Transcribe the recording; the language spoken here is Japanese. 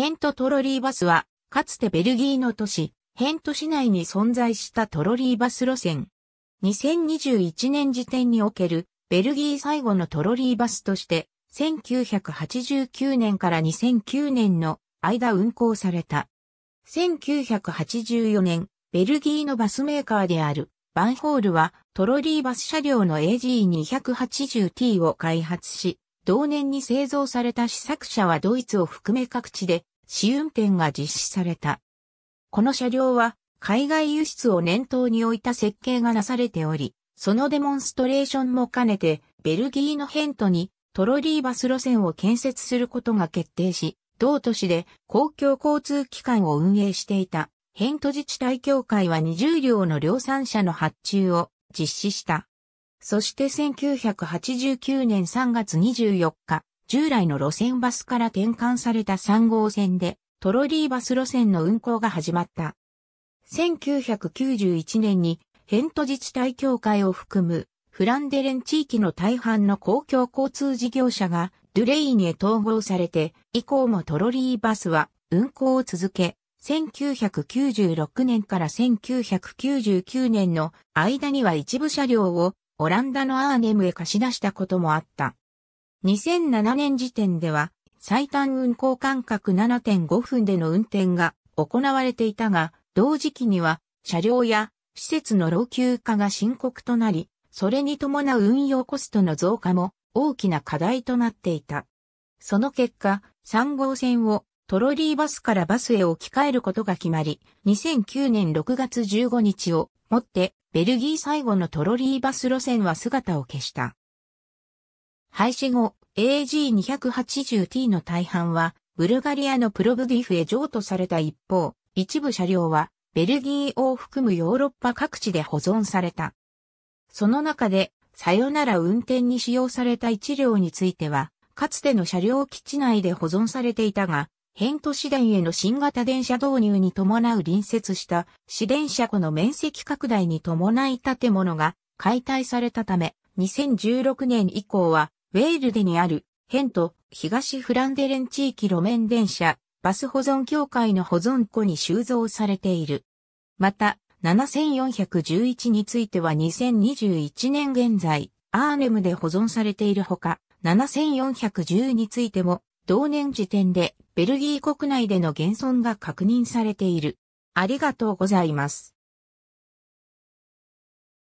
ヘントトロリーバスは、かつてベルギーの都市、ヘント市内に存在したトロリーバス路線。2021年時点における、ベルギー最後のトロリーバスとして、1989年から2009年の間運行された。1984年、ベルギーのバスメーカーである、バンホールは、トロリーバス車両の AG280T を開発し、同年に製造された試作車はドイツを含め各地で試運転が実施された。この車両は海外輸出を念頭に置いた設計がなされており、そのデモンストレーションも兼ねて、ベルギーのヘントにトロリーバス路線を建設することが決定し、同都市で公共交通機関を運営していた、ヘント自治体協会は20両の量産車の発注を実施した。そして1989年3月24日、従来の路線バスから転換された3号線で、トロリーバス路線の運行が始まった。1991年に、ヘント自治体協会を含む、フランデレン地域の大半の公共交通事業者が、ドゥレインへ統合されて、以降もトロリーバスは運行を続け、1996年から1999年の間には一部車両をオランダのアーネムへ貸し出したこともあった。2007年時点では最短運行間隔7.5分での運転が行われていたが、同時期には車両や施設の老朽化が深刻となり、それに伴う運用コストの増加も大きな課題となっていた。その結果、3号線をトロリーバスからバスへ置き換えることが決まり、2009年6月15日をもってベルギー最後のトロリーバス路線は姿を消した。廃止後、AG280T の大半は、ブルガリアのプロブディフへ譲渡された一方、一部車両は、ベルギーを含むヨーロッパ各地で保存された。その中で、さよなら運転に使用された一両については、かつての車両基地内で保存されていたが、変都市電への新型電車導入に伴う隣接した市電車庫の面積拡大に伴い建物が解体されたため、2016年以降はウェールデにある、ヘント、東フランデレン地域路面電車、バス保存協会の保存庫に収蔵されている。また、7411については2021年現在、アーネムで保存されているほか、7410についても、同年時点でベルギー国内での現存が確認されている。ありがとうございます。